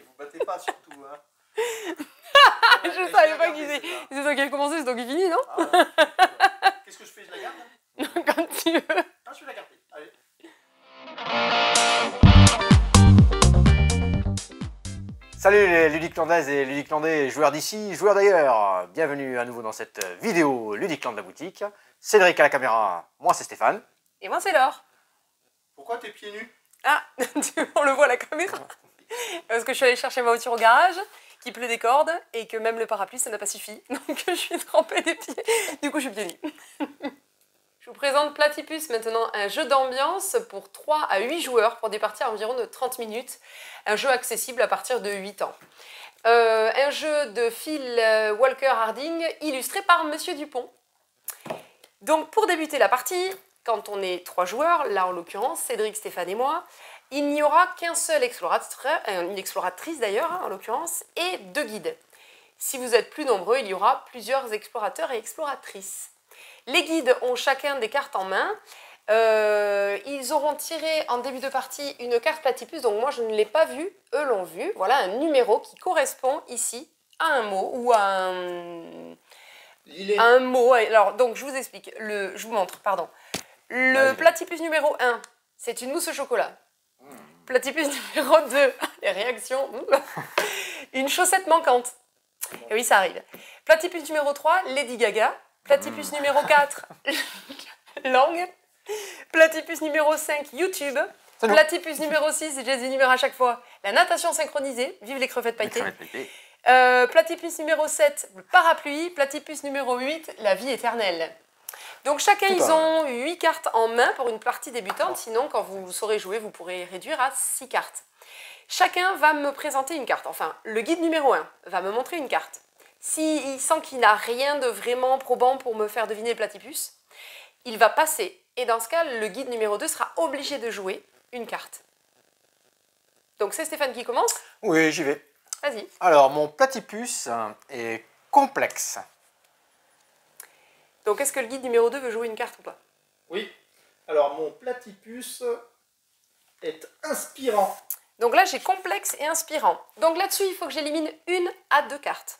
Vous battez pas surtout. Hein. je savais pas c'est. C'est donc a commencé, c'est donc qui finit, non ah Qu'est-ce que je fais Je la garde hein quand tu veux. Ah, je vais la garder. Allez. Salut les ludiclandaises et ludiclandais, joueurs d'ici, joueurs d'ailleurs Bienvenue à nouveau dans cette vidéo Ludicland de la boutique. Cédric à la caméra, moi c'est Stéphane. Et moi c'est Laure. Pourquoi t'es pieds nus Ah, on le voit à la caméra ah. Parce que je suis allée chercher ma voiture au garage, qu'il pleut des cordes et que même le parapluie, ça n'a pas suffi. Donc je suis trempée des pieds. Du coup, je suis bien Je vous présente Platypus maintenant, un jeu d'ambiance pour 3 à 8 joueurs pour des parties à environ de 30 minutes. Un jeu accessible à partir de 8 ans. Euh, un jeu de Phil euh, Walker Harding illustré par Monsieur Dupont. Donc pour débuter la partie, quand on est trois joueurs, là en l'occurrence Cédric, Stéphane et moi, il n'y aura qu'un seul explorateur, euh, une exploratrice d'ailleurs hein, en l'occurrence, et deux guides. Si vous êtes plus nombreux, il y aura plusieurs explorateurs et exploratrices. Les guides ont chacun des cartes en main. Euh, ils auront tiré en début de partie une carte platypus, donc moi je ne l'ai pas vue, eux l'ont vue. Voilà un numéro qui correspond ici à un mot ou à un, un mot. Alors donc je vous explique, le, je vous montre, pardon. Le platypus numéro 1, c'est une mousse au chocolat. Platypus numéro 2, les réactions. Hmm. Une chaussette manquante. Et oui, ça arrive. Platypus numéro 3, Lady Gaga. Platypus hmm. numéro 4, Langue. Platypus numéro 5, YouTube. Platypus numéro 6, j'ai des numéros à chaque fois. La natation synchronisée, vive les crevettes pailletées. Euh, platypus numéro 7, le parapluie. Platypus numéro 8, la vie éternelle. Donc chacun, ils ont 8 cartes en main pour une partie débutante, sinon quand vous saurez jouer, vous pourrez réduire à 6 cartes. Chacun va me présenter une carte, enfin le guide numéro 1 va me montrer une carte. S'il sent qu'il n'a rien de vraiment probant pour me faire deviner le platypus, il va passer. Et dans ce cas, le guide numéro 2 sera obligé de jouer une carte. Donc c'est Stéphane qui commence Oui, j'y vais. Vas-y. Alors, mon platypus est complexe. Donc est-ce que le guide numéro 2 veut jouer une carte ou pas Oui. Alors mon platypus est inspirant. Donc là j'ai complexe et inspirant. Donc là-dessus il faut que j'élimine une à deux cartes.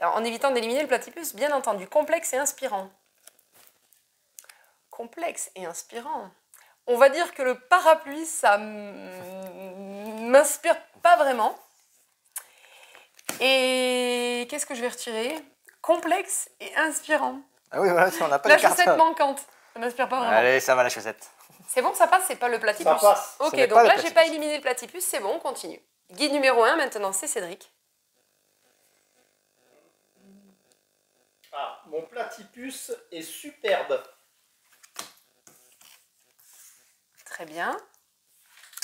en évitant d'éliminer le platypus, bien entendu. Complexe et inspirant. Complexe et inspirant. On va dire que le parapluie, ça m'inspire pas vraiment. Et qu'est-ce que je vais retirer complexe et inspirant. Ah oui, voilà, si on n'a pas La chaussette manquante. ça m'inspire pas vraiment. Allez, ça va la chaussette. C'est bon, ça passe, c'est pas le platypus. Ça passe. Ok, donc là, j'ai pas éliminé le platypus, c'est bon, on continue. Guide numéro 1, maintenant, c'est Cédric. Ah, mon platypus est superbe. Très bien.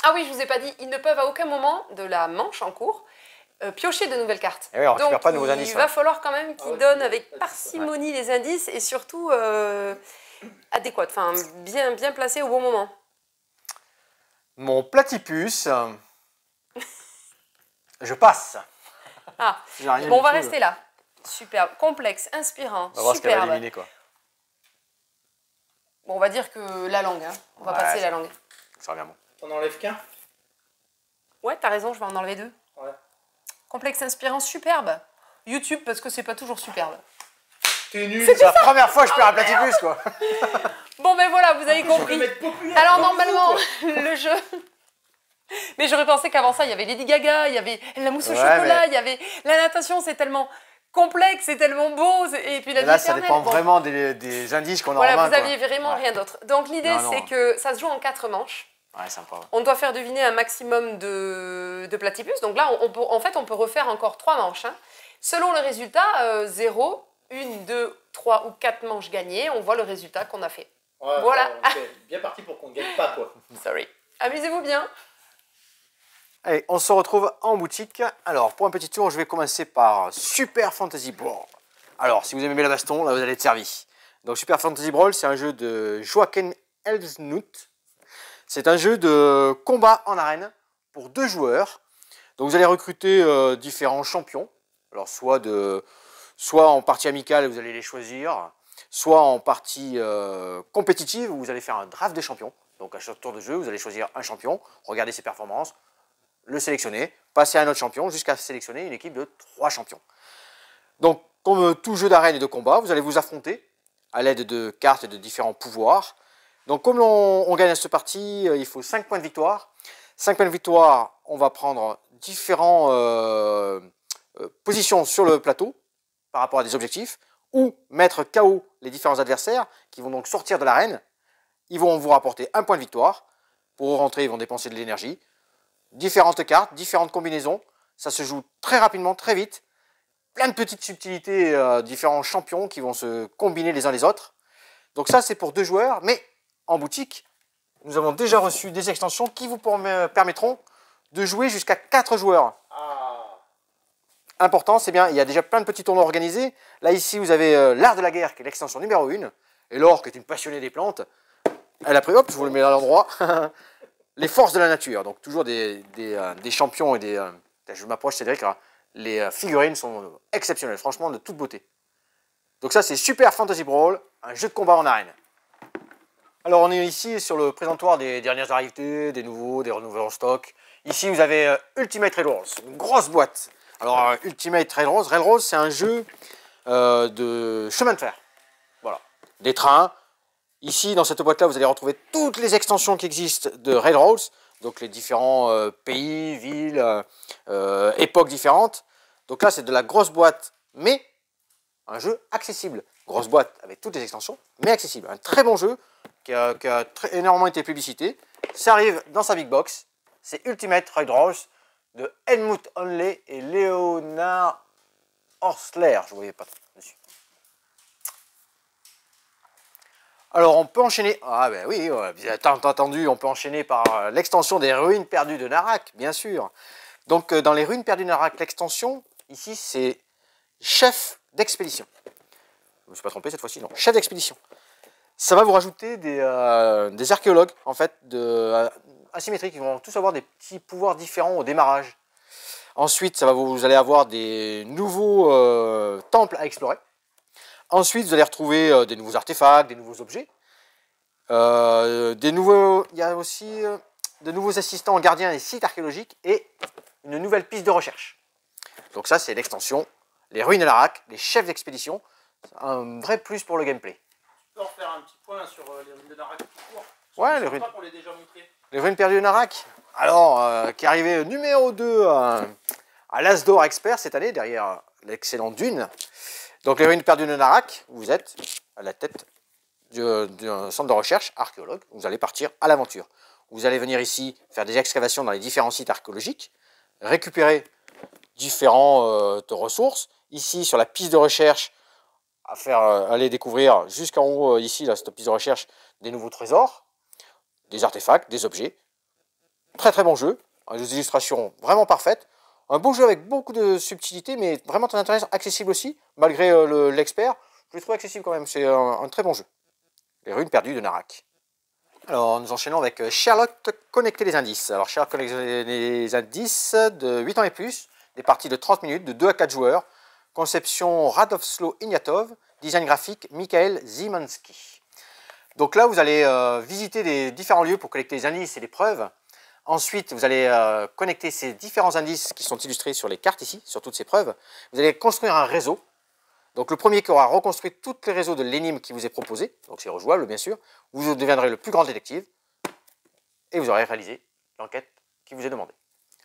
Ah oui, je vous ai pas dit, ils ne peuvent à aucun moment de la manche en cours euh, piocher de nouvelles cartes. Eh Donc, Il va hein. falloir quand même qu'il ah donne avec parcimonie les indices et surtout euh, enfin bien, bien placés au bon moment. Mon platypus, je passe. Ah, bon, on va rester là. Superbe, complexe, inspirant, on va Voir ce va quoi. Bon, on va dire que la langue, hein. on va passer la langue. Ça revient bon. T'en enlèves qu'un Ouais, t'as raison, je vais en enlever deux. Complexe inspirant, superbe. YouTube, parce que c'est pas toujours superbe. T'es nul, c'est la première fois que je perds un ah, platypus, quoi. bon, mais ben voilà, vous avez ah, compris. Alors, normalement, le jeu. Mais j'aurais pensé qu'avant ça, il y avait Lady Gaga, il y avait la mousse au chocolat, il y avait la natation, c'est tellement complexe, c'est tellement beau. Et puis la là, ça dépend vraiment des, indices qu'on a voilà, Vous aviez vraiment rien d'autre. Donc l'idée, c'est que ça se joue en quatre manches. On doit faire deviner un maximum de, platypus. Donc là, on, peut, en fait, on peut refaire encore trois manches. Hein. Selon le résultat, 0, 1, 2, 3 ou 4 manches gagnées, on voit le résultat qu'on a fait. voilà. bien parti pour qu'on ne gagne pas, quoi. Sorry. Amusez-vous bien. Allez, on se retrouve en boutique. Alors, pour un petit tour, je vais commencer par Super Fantasy Brawl. Alors, si vous aimez le baston, là, vous allez être servi. Donc, Super Fantasy Brawl, c'est un jeu de Joaquin Elsnut c'est un jeu de combat en arène pour deux joueurs. Donc vous allez recruter euh, différents champions. Alors soit, en partie amicale, vous allez les choisir, soit en partie euh, compétitive, vous allez faire un draft des champions. Donc à chaque tour de jeu, vous allez choisir un champion, regarder ses performances, le sélectionner, passer à un autre champion, jusqu'à sélectionner une équipe de trois champions. Donc comme euh, tout jeu d'arène et de combat, vous allez vous affronter à l'aide de cartes et de différents pouvoirs. Donc comme on, gagne à ce parti, euh, il faut 5 points de victoire. 5 points de victoire, on va prendre différentes euh, euh, positions sur le plateau par rapport à des objectifs, ou mettre KO les différents adversaires qui vont donc sortir de l'arène. Ils vont vous rapporter un point de victoire. Pour rentrer, ils vont dépenser de l'énergie. Différentes cartes, différentes combinaisons. Ça se joue très rapidement, très vite. Plein de petites subtilités, différents champions qui vont se combiner les uns les autres. Donc ça, c'est pour deux joueurs, mais en boutique, nous avons déjà reçu des extensions qui vous permettront de jouer jusqu'à 4 joueurs. Ah. Important, c'est bien, il y a déjà plein de petits tournois organisés. Là, ici, vous avez euh, l'art de la guerre, qui est l'extension numéro 1. Et l'or, qui est une passionnée des plantes. Elle a pris, hop, je vous le mets à l'endroit. les forces de la nature, donc toujours des, euh, champions et des... Euh, je m'approche, Cédric, les figurines sont exceptionnelles, franchement, de toute beauté. Donc ça, c'est Super Fantasy Brawl, un jeu de combat en arène. Alors on est ici sur le présentoir des dernières arrivées, des nouveaux, des renouvelés en stock. Ici vous avez euh, Ultimate Railroads, une grosse boîte. Alors euh, Ultimate Railroads, Railroads c'est un jeu euh, de chemin de fer. Voilà, des trains. Ici dans cette boîte là vous allez retrouver toutes les extensions qui existent de Railroads, donc les différents pays, villes, époques différentes. Donc là c'est de la grosse boîte, mais un jeu accessible. Grosse boîte avec toutes les extensions, mais accessible. Un très bon jeu qui a, énormément été publicité. Ça arrive dans sa big box. C'est Ultimate Ride Rolls de Helmut Honley et Leonard Horsler. Je voyais pas dessus. Alors on peut enchaîner. Ah ben oui, tant entendu, on peut enchaîner par euh, l'extension des ruines perdues de Narak, bien sûr. Donc euh, dans les ruines perdues de Narak, l'extension, ici c'est chef d'expédition. Je ne me suis pas trompé cette fois-ci, non. Chef d'expédition. Ça va vous rajouter des, euh, archéologues, en fait, de, euh, asymétriques. qui vont tous avoir des petits pouvoirs différents au démarrage. Ensuite, ça va vous, allez avoir des nouveaux euh, temples à explorer. Ensuite, vous allez retrouver des nouveaux artefacts, des nouveaux objets. des nouveaux, il y a aussi de nouveaux assistants gardiens des sites archéologiques et une nouvelle piste de recherche. Donc ça, c'est l'extension, les ruines de l'Arak, les chefs d'expédition. Un vrai plus pour le gameplay faire un petit point sur euh, les ruines de Narak court. Ouais, les ruines. déjà Les ruines perdues de Narak. Alors, euh, qui est arrivé numéro 2 euh, à l'Asdor Expert cette année, derrière l'excellent Dune. Donc, les ruines perdues de Narak, vous êtes à la tête d'un centre de recherche archéologue. Vous allez partir à l'aventure. Vous allez venir ici faire des excavations dans les différents sites archéologiques, récupérer différentes ressources. Ici, sur la piste de recherche, à faire euh, aller découvrir jusqu'en haut, euh, ici, la cette de recherche, des nouveaux trésors, des artefacts, des objets. Très très bon jeu, hein, des illustrations vraiment parfaites. Un beau jeu avec beaucoup de subtilité, mais vraiment très intéressant, accessible aussi, malgré euh, l'expert. je le trouve accessible quand même, c'est un, très bon jeu. Les ruines perdues de Narak. Alors nous enchaînons avec Charlotte Connecter les indices. Alors Charlotte Connecter les indices de 8 ans et plus, des parties de 30 minutes, de 2 à 4 joueurs, Conception Radovslo Ignatov, design graphique Michael Zimansky. Donc là, vous allez euh, visiter les différents lieux pour collecter les indices et les preuves. Ensuite, vous allez euh, connecter ces différents indices qui sont illustrés sur les cartes ici, sur toutes ces preuves. Vous allez construire un réseau. Donc le premier qui aura reconstruit tous les réseaux de l'énigme qui vous est proposé, donc c'est rejouable bien sûr, vous deviendrez le plus grand détective et vous aurez réalisé l'enquête qui vous est demandée.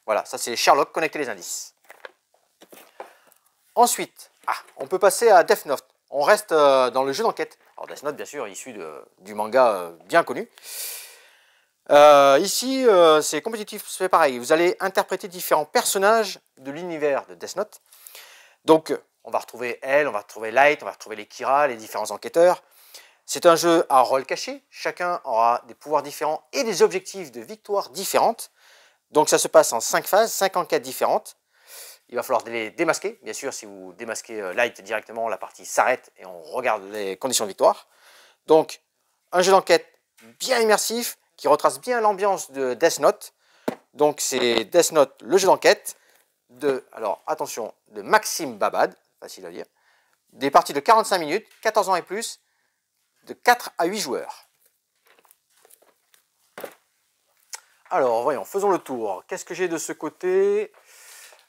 Voilà, ça c'est Sherlock, connecter les indices. Ensuite, ah, on peut passer à Death Note. On reste euh, dans le jeu d'enquête. Alors Death Note, bien sûr, issu du manga euh, bien connu. Euh, ici, c'est compétitif, c'est pareil. Vous allez interpréter différents personnages de l'univers de Death Note. Donc, on va retrouver Elle, on va retrouver Light, on va retrouver les Kira, les différents enquêteurs. C'est un jeu à rôle caché. Chacun aura des pouvoirs différents et des objectifs de victoire différentes. Donc, ça se passe en cinq phases, cinq enquêtes différentes. Il va falloir les démasquer. Bien sûr, si vous démasquez euh, light directement, la partie s'arrête et on regarde les conditions de victoire. Donc, un jeu d'enquête bien immersif qui retrace bien l'ambiance de Death Note. Donc, c'est Death Note, le jeu d'enquête de, alors attention, de Maxime Babad, facile à dire, des parties de 45 minutes, 14 ans et plus, de 4 à 8 joueurs. Alors, voyons, faisons le tour. Qu'est-ce que j'ai de ce côté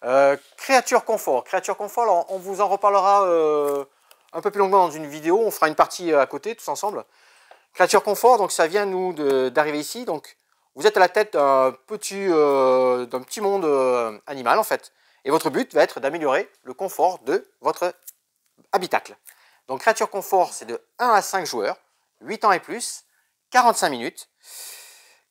euh, créature confort. Créature confort, on vous en reparlera euh, un peu plus longuement dans une vidéo. On fera une partie euh, à côté, tous ensemble. Créature confort, donc ça vient nous d'arriver ici. Donc vous êtes à la tête d'un petit, euh, petit monde animal en fait. Et votre but va être d'améliorer le confort de votre habitacle. Donc créature confort, c'est de 1 à 5 joueurs, 8 ans et plus, 45 minutes.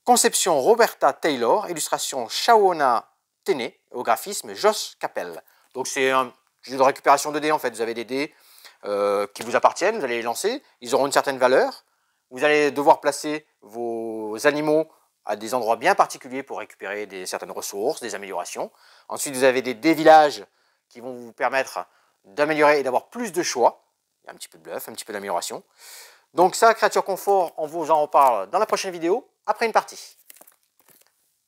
Conception Roberta Taylor, illustration Shaona Téné, au graphisme Josh Capel. Donc c'est un jeu de récupération de dés en fait. Vous avez des dés euh, qui vous appartiennent, vous allez les lancer, ils auront une certaine valeur. Vous allez devoir placer vos animaux à des endroits bien particuliers pour récupérer des, certaines ressources, des améliorations. Ensuite, vous avez des dés villages qui vont vous permettre d'améliorer et d'avoir plus de choix. Il y a un petit peu de bluff, un petit peu d'amélioration. Donc ça, créature confort, on vous en reparle dans la prochaine vidéo, après une partie.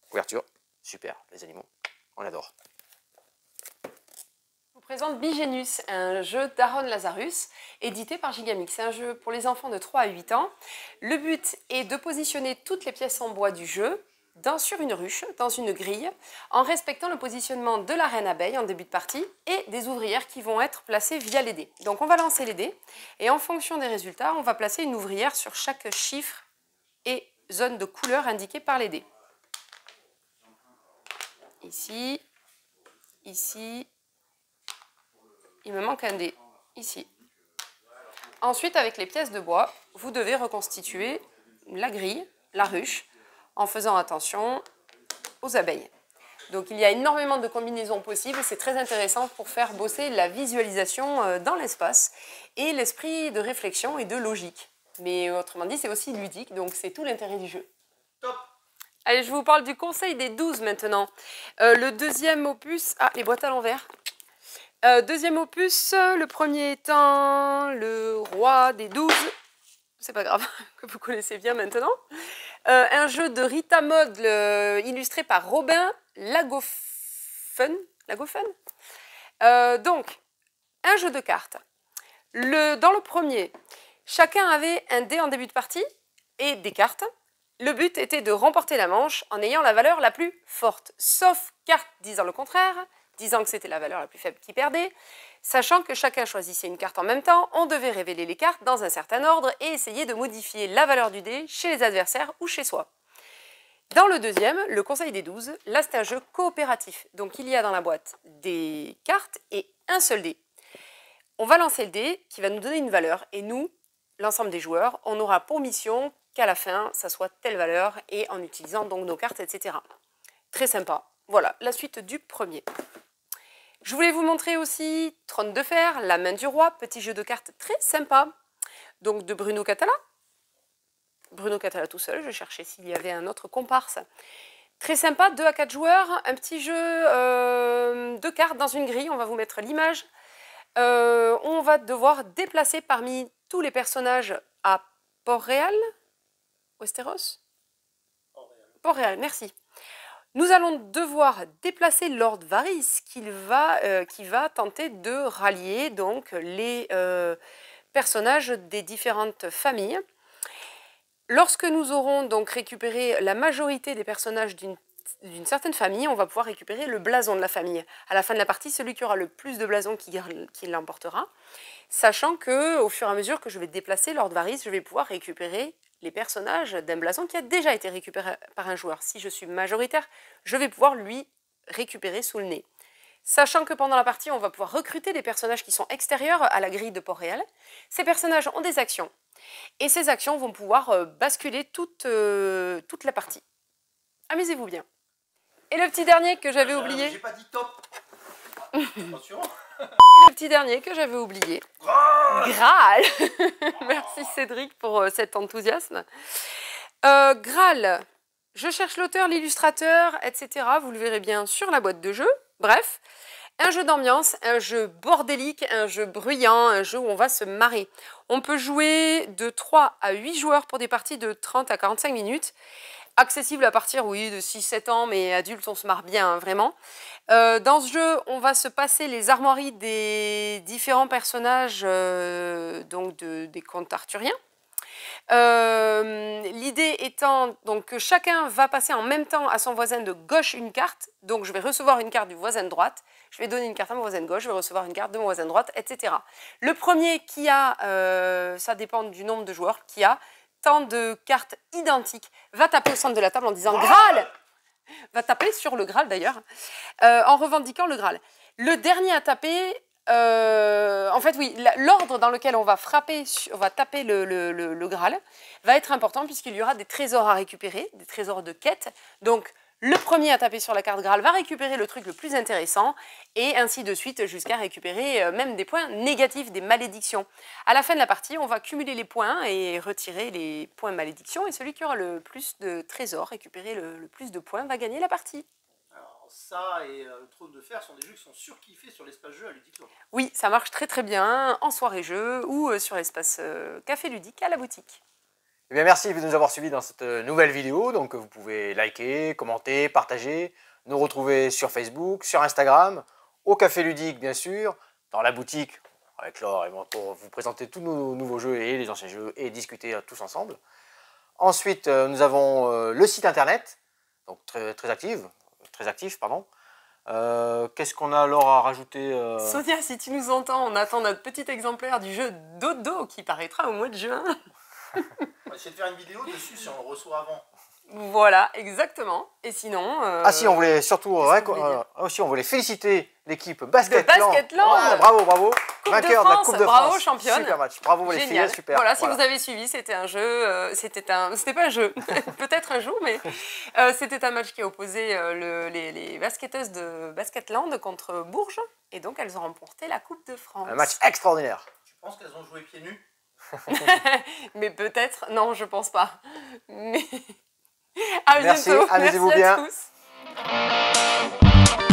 Couverture, super, les animaux. On adore. Je vous présente Bigenus, un jeu d'Aaron Lazarus, édité par Gigamix. C'est un jeu pour les enfants de 3 à 8 ans. Le but est de positionner toutes les pièces en bois du jeu sur une ruche, dans une grille, en respectant le positionnement de la reine abeille en début de partie et des ouvrières qui vont être placées via les dés. Donc on va lancer les dés et en fonction des résultats, on va placer une ouvrière sur chaque chiffre et zone de couleur indiquée par les dés ici, ici, il me manque un dé, ici. Ensuite, avec les pièces de bois, vous devez reconstituer la grille, la ruche, en faisant attention aux abeilles. Donc il y a énormément de combinaisons possibles, c'est très intéressant pour faire bosser la visualisation euh, dans l'espace et l'esprit de réflexion et de logique. Mais autrement dit, c'est aussi ludique, donc c'est tout l'intérêt du jeu. Top Allez, je vous parle du Conseil des Douze, maintenant. Euh, le deuxième opus. Ah, les boîtes à l'envers. Euh, deuxième opus, euh, le premier étant le roi des Douze. C'est pas grave, que vous connaissez bien maintenant. un jeu de Rita Mode illustré par Robin Lagoffen. donc, un jeu de cartes. dans le premier, chacun avait un dé en début de partie et des cartes. Le but était de remporter la manche en ayant la valeur la plus forte, sauf carte disant le contraire, disant que c'était la valeur la plus faible qui perdait. Sachant que chacun choisissait une carte en même temps, on devait révéler les cartes dans un certain ordre et essayer de modifier la valeur du dé chez les adversaires ou chez soi. Dans le deuxième, le Conseil des 12, là c'est un jeu coopératif. Donc il y a dans la boîte des cartes et un seul dé. On va lancer le dé qui va nous donner une valeur et nous, l'ensemble des joueurs, on aura pour mission qu'à la fin, ça soit telle valeur et en utilisant donc nos cartes, etc. Très sympa. Voilà, la suite du premier. Je voulais vous montrer aussi Trône de fer, La main du roi, petit jeu de cartes très sympa, donc de Bruno Catala. Bruno Catala tout seul, je cherchais s'il y avait un autre comparse. Très sympa, 2 à 4 joueurs, un petit jeu euh, de cartes dans une grille, on va vous mettre l'image. Euh, on va devoir déplacer parmi tous les personnages à Port-Réal, Port-Réal. Port-Réal, merci. Nous allons devoir déplacer Lord Varys va, euh, qui va tenter de rallier donc les euh, personnages des différentes familles. Lorsque nous aurons donc récupéré la majorité des personnages d'une certaine famille, on va pouvoir récupérer le blason de la famille. À la fin de la partie, celui qui aura le plus de blasons qui, l'emportera. Sachant que, au fur et à mesure que je vais déplacer Lord Varys, je vais pouvoir récupérer les personnages d'un blason qui a déjà été récupéré par un joueur. Si je suis majoritaire, je vais pouvoir lui récupérer sous le nez. Sachant que pendant la partie, on va pouvoir recruter des personnages qui sont extérieurs à la grille de Port-Réal. Ces personnages ont des actions. Et ces actions vont pouvoir euh, basculer toute, euh, toute la partie. Amusez-vous bien. Et le petit dernier que j'avais ah, oublié. J'ai pas dit top. le petit dernier que j'avais oublié. Graal, Merci Cédric pour euh, cet enthousiasme. Euh, Graal, je cherche l'auteur, l'illustrateur, etc. Vous le verrez bien sur la boîte de jeu. Bref, un jeu d'ambiance, un jeu bordélique, un jeu bruyant, un jeu où on va se marrer. On peut jouer de 3 à 8 joueurs pour des parties de 30 à 45 minutes accessible à partir oui, de 6-7 ans, mais adultes, on se marre bien, hein, vraiment. Euh, dans ce jeu, on va se passer les armoiries des différents personnages euh, donc des contes arthuriens. Euh, l'idée étant donc que chacun va passer en même temps à son voisin de gauche une carte. Donc je vais recevoir une carte du voisin de droite, je vais donner une carte à mon voisin de gauche, je vais recevoir une carte de mon voisin de droite, etc. Le premier qui a, ça dépend du nombre de joueurs, qui a de cartes identiques, va taper au centre de la table en disant Graal Va taper sur le Graal d'ailleurs, euh, en revendiquant le Graal. Le dernier à taper, euh, en fait, oui, l'ordre dans lequel on va frapper, on va taper le, le Graal, va être important puisqu'il y aura des trésors à récupérer, des trésors de quête. Donc, le premier à taper sur la carte Graal va récupérer le truc le plus intéressant, et ainsi de suite jusqu'à récupérer euh, même des points négatifs, des malédictions. À la fin de la partie, on va cumuler les points et retirer les points malédictions, et celui qui aura le plus de trésors, récupérer le, plus de points, va gagner la partie ça et euh, le Trône de Fer sont des jeux qui sont surkiffés sur l'espace jeu à Oui, ça marche très très bien en soirée jeu ou euh, sur l'espace café ludique à la boutique. Eh merci de nous avoir suivis dans cette euh, nouvelle vidéo. Donc, vous pouvez liker, commenter, partager, nous retrouver sur Facebook, sur Instagram, au Café Ludique, bien sûr, dans la boutique avec Laure et moi pour vous présenter tous nos nouveaux jeux et les anciens jeux et discuter euh, tous ensemble. Ensuite, euh, nous avons le site internet, donc très, très actif, très actif, pardon. Qu'est-ce qu'on a alors à rajouter Sonia, si tu nous entends, on attend notre petit exemplaire du jeu Dodo qui paraîtra au mois de juin. On va essayer de faire une vidéo dessus si on le reçoit avant. Voilà, exactement. Et sinon. Euh, ah si, on voulait surtout euh, aussi on voulait féliciter l'équipe Basketland. bravo, bravo. de, la Coupe de bravo, championne. Super match. Bravo les filles, super. Voilà, si vous avez suivi, c'était un jeu, euh, c'était un, c'était pas un jeu, peut-être un jour, mais c'était un match qui opposait les, les basketteuses de Basketland contre Bourges, et donc elles ont remporté la Coupe de France. Un match extraordinaire. Je pense qu'elles ont joué pieds nus mais peut-être, non, je pense pas. Mais à Merci, bientôt. vous bien. tous.